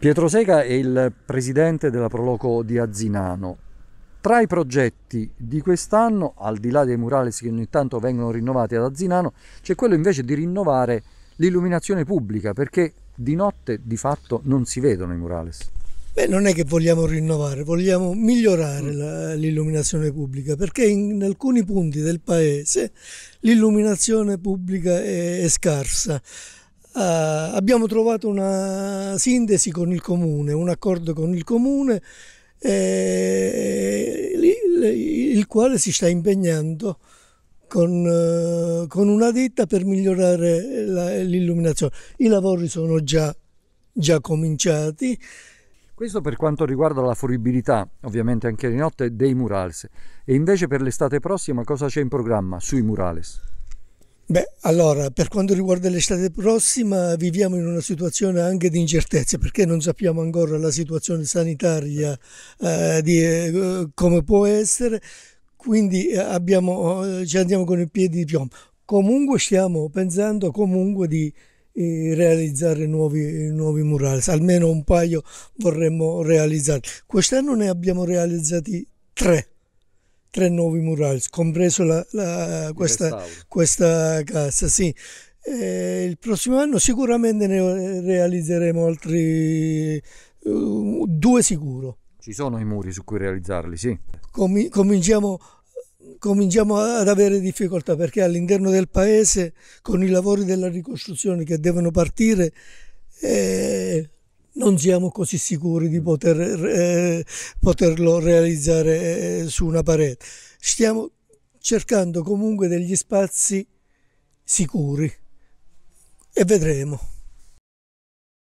Pietro Sega è il presidente della Proloco di Azzinano. Tra i progetti di quest'anno, al di là dei murales che ogni tanto vengono rinnovati ad Azzinano, c'è quello invece di rinnovare l'illuminazione pubblica, perché di notte di fatto non si vedono i murales. Beh, non è che vogliamo rinnovare, vogliamo migliorare mm. la, l'illuminazione pubblica perché in, alcuni punti del paese l'illuminazione pubblica è, è scarsa. Uh, abbiamo trovato una sintesi con il comune, un accordo con il comune, eh, il, il, quale si sta impegnando con, uh, con una ditta per migliorare l'illuminazione. I lavori sono già, già cominciati. Questo per quanto riguarda la fruibilità, ovviamente anche di notte, dei murales. E invece per l'estate prossima cosa c'è in programma sui murales? Beh, allora, per quanto riguarda l'estate prossima, viviamo in una situazione anche di incertezza perché non sappiamo ancora la situazione sanitaria eh, di, eh, come può essere, quindi eh, abbiamo, eh, ci andiamo con i piedi di piombo. Comunque stiamo pensando comunque di eh, realizzare nuovi, nuovi murales, almeno un paio vorremmo realizzare. Quest'anno ne abbiamo realizzati tre tre nuovi murales, compreso la, la, questa, questa, casa. Sì. Eh, il prossimo anno sicuramente ne realizzeremo altri eh, due sicuro. Ci sono i muri su cui realizzarli, sì. Com cominciamo, cominciamo ad avere difficoltà perché all'interno del paese con i lavori della ricostruzione che devono partire eh, non siamo così sicuri di poter, eh, poterlo realizzare eh, su una parete. Stiamo cercando comunque degli spazi sicuri e vedremo.